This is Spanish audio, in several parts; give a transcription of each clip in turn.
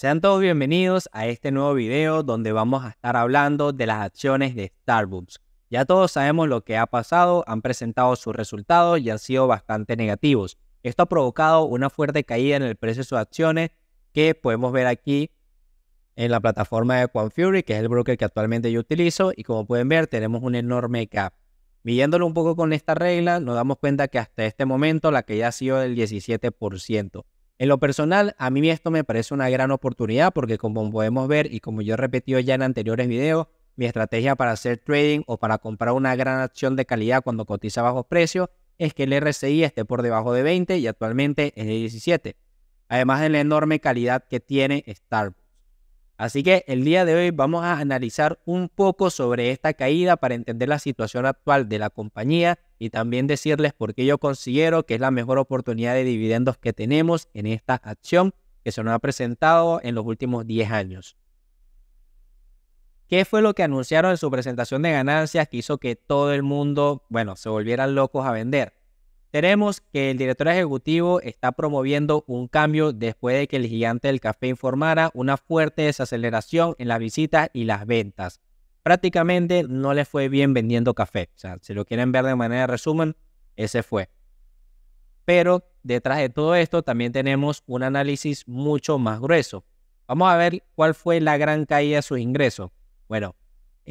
Sean todos bienvenidos a este nuevo video donde vamos a estar hablando de las acciones de Starbucks. Ya todos sabemos lo que ha pasado, han presentado sus resultados y han sido bastante negativos. Esto ha provocado una fuerte caída en el precio de sus acciones que podemos ver aquí en la plataforma de Quantfury, que es el broker que actualmente yo utilizo, y como pueden ver tenemos un enorme gap. Midiéndolo un poco con esta regla, nos damos cuenta que hasta este momento la caída ha sido del 17%. En lo personal, a mí esto me parece una gran oportunidad porque como podemos ver y como yo he repetido ya en anteriores videos, mi estrategia para hacer trading o para comprar una gran acción de calidad cuando cotiza bajo bajos precios es que el RSI esté por debajo de 20 y actualmente es de 17. Además de la enorme calidad que tiene Starbucks. Así que el día de hoy vamos a analizar un poco sobre esta caída para entender la situación actual de la compañía y también decirles por qué yo considero que es la mejor oportunidad de dividendos que tenemos en esta acción que se nos ha presentado en los últimos 10 años. ¿Qué fue lo que anunciaron en su presentación de ganancias que hizo que todo el mundo, bueno, se volvieran locos a vender? Tenemos que el director ejecutivo está promoviendo un cambio después de que el gigante del café informara una fuerte desaceleración en las visitas y las ventas. Prácticamente no le fue bien vendiendo café. O sea, si lo quieren ver de manera de resumen, ese fue. Pero detrás de todo esto también tenemos un análisis mucho más grueso. Vamos a ver cuál fue la gran caída de sus ingresos. Bueno,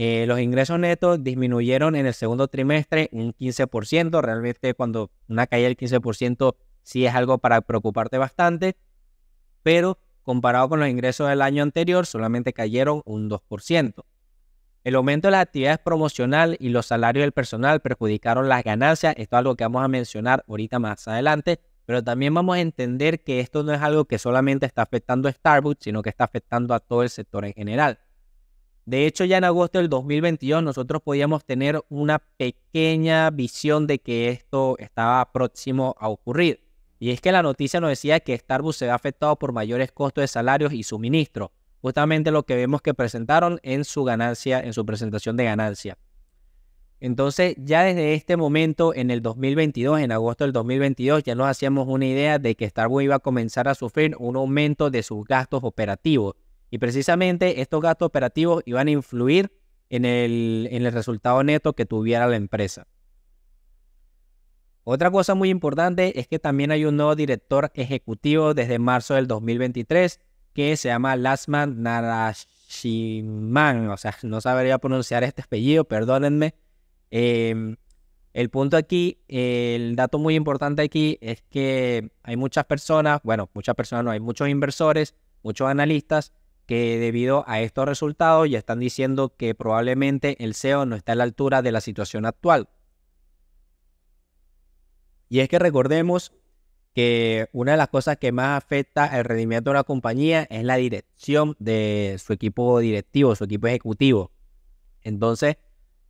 eh, los ingresos netos disminuyeron en el segundo trimestre un 15%. Realmente cuando una caída del 15% sí es algo para preocuparte bastante, pero comparado con los ingresos del año anterior solamente cayeron un 2%. El aumento de las actividades promocionales y los salarios del personal perjudicaron las ganancias. Esto es algo que vamos a mencionar ahorita más adelante, pero también vamos a entender que esto no es algo que solamente está afectando a Starbucks, sino que está afectando a todo el sector en general. De hecho, ya en agosto del 2022 nosotros podíamos tener una pequeña visión de que esto estaba próximo a ocurrir. Y es que la noticia nos decía que Starbucks se ve afectado por mayores costos de salarios y suministro. justamente lo que vemos que presentaron en su ganancia, en su presentación de ganancia. Entonces, ya desde este momento, en el 2022, en agosto del 2022, ya nos hacíamos una idea de que Starbucks iba a comenzar a sufrir un aumento de sus gastos operativos y precisamente estos gastos operativos iban a influir en el, en el resultado neto que tuviera la empresa. Otra cosa muy importante es que también hay un nuevo director ejecutivo desde marzo del 2023 que se llama Lasman Narashiman. O sea, no sabría pronunciar este apellido, perdónenme. Em, el punto aquí, el dato muy importante aquí es que hay muchas personas, bueno, muchas personas no, hay muchos inversores, muchos analistas que debido a estos resultados ya están diciendo que probablemente el SEO no está a la altura de la situación actual. Y es que recordemos que una de las cosas que más afecta al rendimiento de una compañía es la dirección de su equipo directivo, su equipo ejecutivo. Entonces,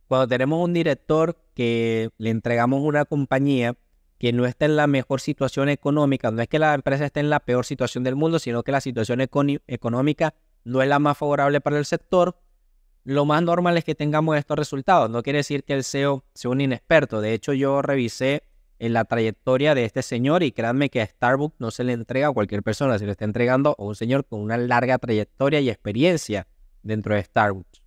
cuando tenemos un director que le entregamos una compañía que no está en la mejor situación económica, no es que la empresa esté en la peor situación del mundo, sino que la situación económica no es la más favorable para el sector, lo más normal es que tengamos estos resultados. No quiere decir que el CEO sea un inexperto. De hecho, yo revisé en eh, la trayectoria de este señor y créanme que a Starbucks no se le entrega a cualquier persona, se le está entregando a un señor con una larga trayectoria y experiencia dentro de Starbucks.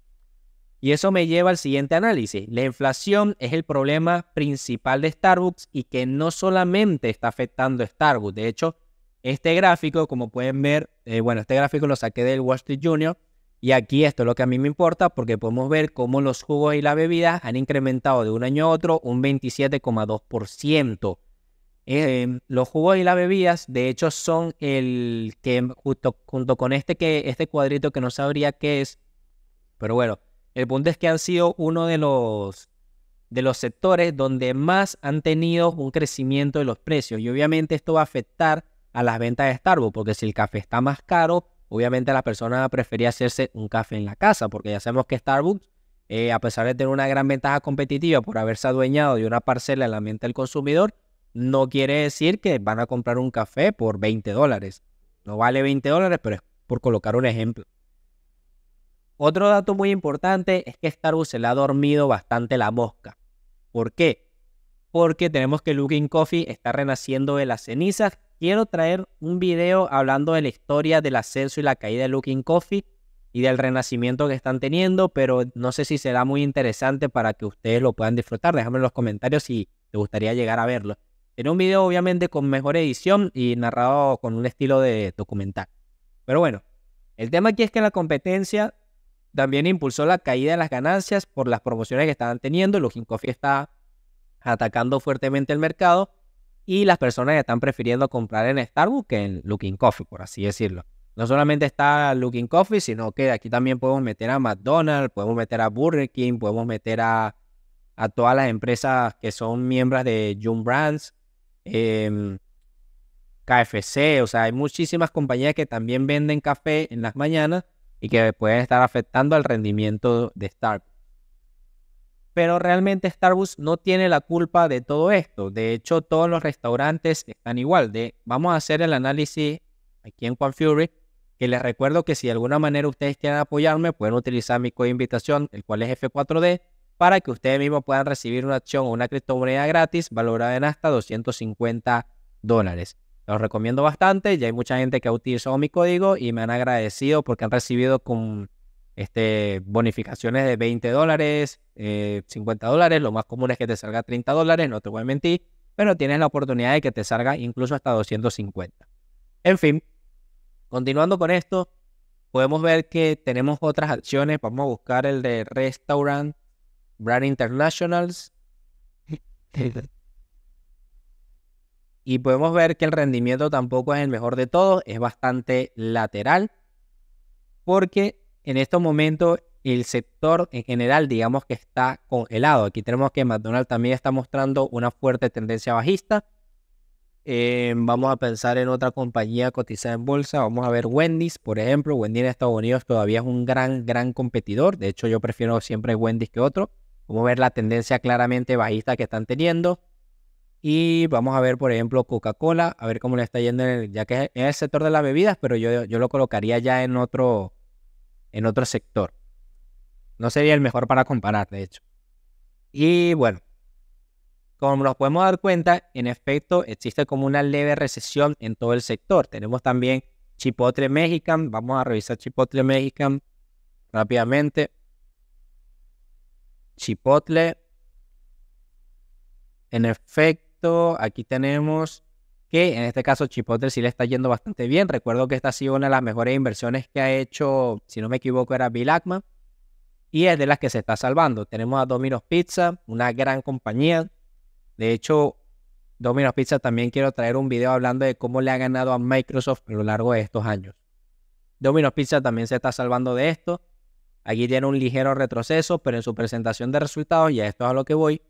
Y eso me lleva al siguiente análisis. La inflación es el problema principal de Starbucks y que no solamente está afectando a Starbucks, de hecho, este gráfico, como pueden ver, eh, bueno, este gráfico lo saqué del Wall Street Junior y aquí esto es lo que a mí me importa porque podemos ver cómo los jugos y las bebidas han incrementado de un año a otro un 27,2%. Em, los jugos y las bebidas, de hecho, son el que junto con este, que, este cuadrito que no sabría qué es, pero bueno, el punto es que han sido uno de los, de los sectores donde más han tenido un crecimiento de los precios y obviamente esto va a afectar a las ventas de Starbucks, porque si el café está más caro, obviamente la persona prefería hacerse un café en la casa, porque ya sabemos que Starbucks, eh, a pesar de tener una gran ventaja competitiva por haberse adueñado de una parcela en la mente del consumidor, no quiere decir que van a comprar un café por 20 dólares. No vale 20 dólares, pero es por colocar un ejemplo. Otro dato muy importante es que Starbucks se le ha dormido bastante la mosca. ¿Por qué? Porque tenemos que Looking Coffee está renaciendo de las cenizas quiero traer un video hablando de la historia del ascenso y la caída de Looking Coffee y del renacimiento que están teniendo, pero no sé si será muy interesante para que ustedes lo puedan disfrutar. Déjame en los comentarios si te gustaría llegar a verlo. Tiene un video obviamente con mejor edición y narrado con un estilo de documental. Pero bueno, el tema aquí es que la competencia también impulsó la caída de las ganancias por las promociones que estaban teniendo. Looking Coffee está atacando fuertemente el mercado y las personas están prefiriendo comprar en Starbucks que en Looking Coffee, por así decirlo. No solamente está Looking Coffee, sino que aquí también podemos meter a McDonald's, podemos meter a Burger King, podemos meter a, a todas las empresas que son miembros de June Brands, em, KFC, o sea, hay muchísimas compañías que también venden café en las mañanas y que pueden estar afectando al rendimiento de Starbucks pero realmente Starbucks no tiene la culpa de todo esto. De hecho, todos los restaurantes están igual. De, vamos a hacer el análisis aquí en Juan Fury, que les recuerdo que si de alguna manera ustedes quieren apoyarme, pueden utilizar mi código invitación, el cual es F4D, para que ustedes mismos puedan recibir una acción o una criptomoneda gratis valorada en hasta 250 dólares. Los recomiendo bastante, ya hay mucha gente que ha utilizado mi código y me han agradecido porque han recibido con este, bonificaciones de 20 dólares, 50 eh, dólares, lo más común es que te salga 30 dólares, no te voy a mentir, pero tienes la oportunidad de que te salga incluso hasta 250. En fin, continuando con esto, podemos ver que tenemos otras acciones, vamos a buscar el de Restaurant Brand Internationals. y podemos ver que el rendimiento tampoco es el mejor de todos, es bastante lateral, porque en estos momentos el sector en general, digamos que está congelado. Aquí tenemos que McDonald's también está mostrando una fuerte tendencia bajista. Em, vamos a pensar en otra compañía cotizada en bolsa. Vamos a ver Wendy's, por ejemplo. Wendy's en Estados Unidos todavía es un gran, gran competidor. De hecho, yo prefiero siempre Wendy's que otro. Vamos a ver la tendencia claramente bajista que están teniendo. Y vamos a ver, por ejemplo, Coca-Cola, a ver cómo le está yendo, el, ya que es el sector de las bebidas, pero yo, yo lo colocaría ya en otro, en otro sector. No sería el mejor para comparar, de hecho. Y bueno, como nos podemos dar cuenta, en efecto existe como una leve recesión en todo el sector. Tenemos también Chipotle Mexican. Vamos a revisar Chipotle Mexican rápidamente. Chipotle. En efecto, aquí tenemos que en este caso Chipotle sí le está yendo bastante bien. Recuerdo que esta ha sido una de las mejores inversiones que ha hecho, si no me equivoco, era Bill Ackman, y es de las que se está salvando. Tenemos a Domino's Pizza, una gran compañía. De hecho, Domino's Pizza también quiero traer un video hablando de cómo le ha ganado a Microsoft a lo largo de estos años. Domino's Pizza también se está salvando de esto. Aquí tiene un ligero retroceso, pero en su presentación de resultados, y a esto es a lo que voy,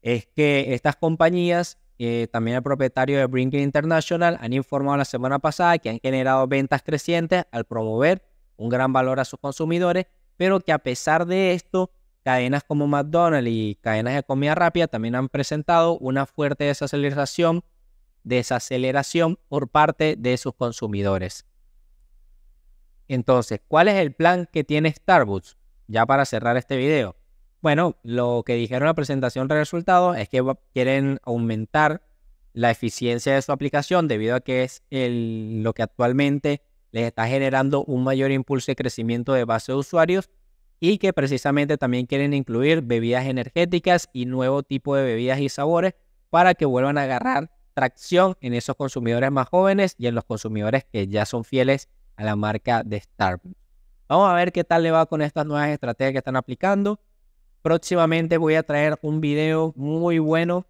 es que estas compañías eh, también el propietario de Brinkley International, han informado la semana pasada que han generado ventas crecientes al promover un gran valor a sus consumidores, pero que a pesar de esto, cadenas como McDonald's y cadenas de comida rápida también han presentado una fuerte desaceleración, desaceleración por parte de sus consumidores. Entonces, ¿cuál es el plan que tiene Starbucks? Ya para cerrar este video. Bueno, lo que dijeron en la presentación de resultados es que quieren aumentar la eficiencia de su aplicación debido a que es lo que actualmente les está generando un mayor impulso de crecimiento de base de usuarios y que precisamente también quieren incluir bebidas energéticas y nuevo tipo de bebidas y sabores para que vuelvan a agarrar tracción en esos consumidores más jóvenes y en los consumidores que ya son fieles a la marca de Starbucks. Vamos a ver qué tal le va con estas nuevas estrategias que están aplicando. Próximamente voy a traer un video muy bueno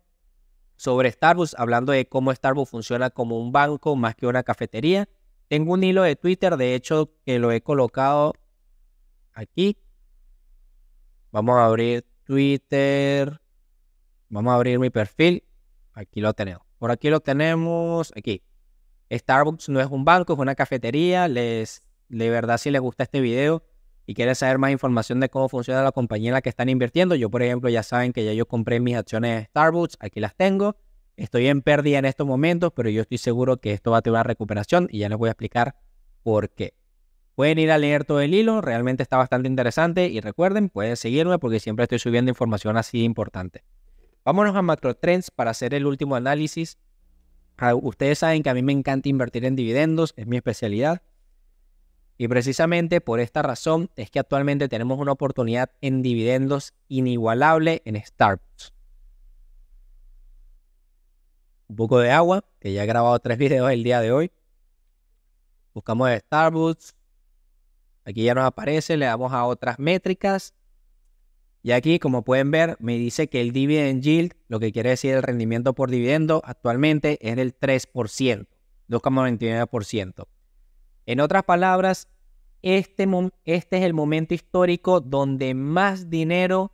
sobre Starbucks, hablando de cómo Starbucks funciona como un banco más que una cafetería. Tengo un hilo de Twitter, de hecho, que lo he colocado aquí. Vamos a abrir Twitter. Vamos a abrir mi perfil. Aquí lo tenemos. Por aquí lo tenemos. Aquí. Starbucks no es un banco, es una cafetería. Les, de verdad, si les gusta este video, y quieren saber más información de cómo funciona la compañía en la que están invirtiendo, yo por ejemplo ya saben que ya yo compré mis acciones de Starbucks, aquí las tengo, estoy en pérdida en estos momentos, pero yo estoy seguro que esto va a tener una recuperación y ya les voy a explicar por qué. Pueden ir a leer todo el hilo, realmente está bastante interesante y recuerden, pueden seguirme porque siempre estoy subiendo información así importante. Vámonos a Trends para hacer el último análisis. Ah, ustedes saben que a mí me encanta invertir en dividendos, es mi especialidad. Y precisamente por esta razón es que actualmente tenemos una oportunidad en dividendos inigualable en Starbucks. Un poco de agua, que ya he grabado tres videos el día de hoy. Buscamos Starbucks. Aquí ya nos aparece, le damos a otras métricas. Y aquí, como pueden ver, me dice que el dividend yield, lo que quiere decir el rendimiento por dividendo, actualmente es del 3%, 2,99%. En otras palabras, este, este, es el momento histórico donde más dinero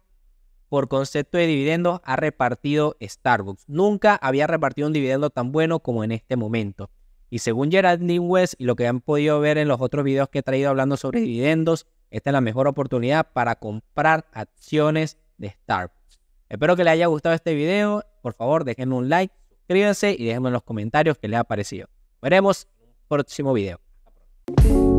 por concepto de dividendos ha repartido Starbucks. Nunca había repartido un dividendo tan bueno como en este momento. Y según Geraldine West y lo que han podido ver en los otros videos que he traído hablando sobre dividendos, esta es la mejor oportunidad para comprar acciones de Starbucks. Espero que les haya gustado este video. Por favor, déjenme un like, suscríbanse y déjenme en los comentarios qué les ha parecido. Veremos en el próximo video. thank you